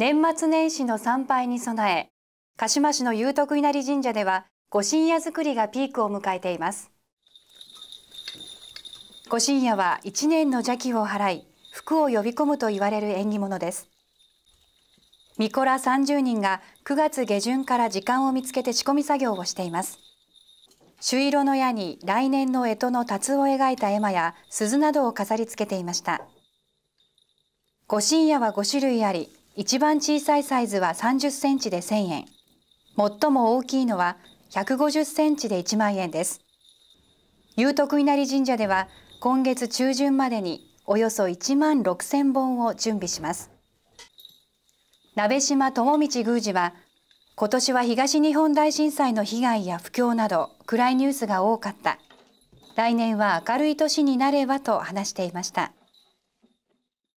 年末年始の参拝に備え、鹿島市の有徳稲荷神社では、御神夜作りがピークを迎えています。御神夜は一年の邪気を払い、福を呼び込むと言われる縁起物です。ミコら30人が9月下旬から時間を見つけて仕込み作業をしています。朱色の矢に来年の干支の達を描いた絵馬や鈴などを飾り付けていました。御神夜は5種類あり、一番小さいサイズは30センチで1000円、最も大きいのは150センチで1万円です。有徳稲荷神社では今月中旬までにおよそ1万6000本を準備します。鍋島友道宮司は今年は東日本大震災の被害や不況など暗いニュースが多かった。来年は明るい年になればと話していました。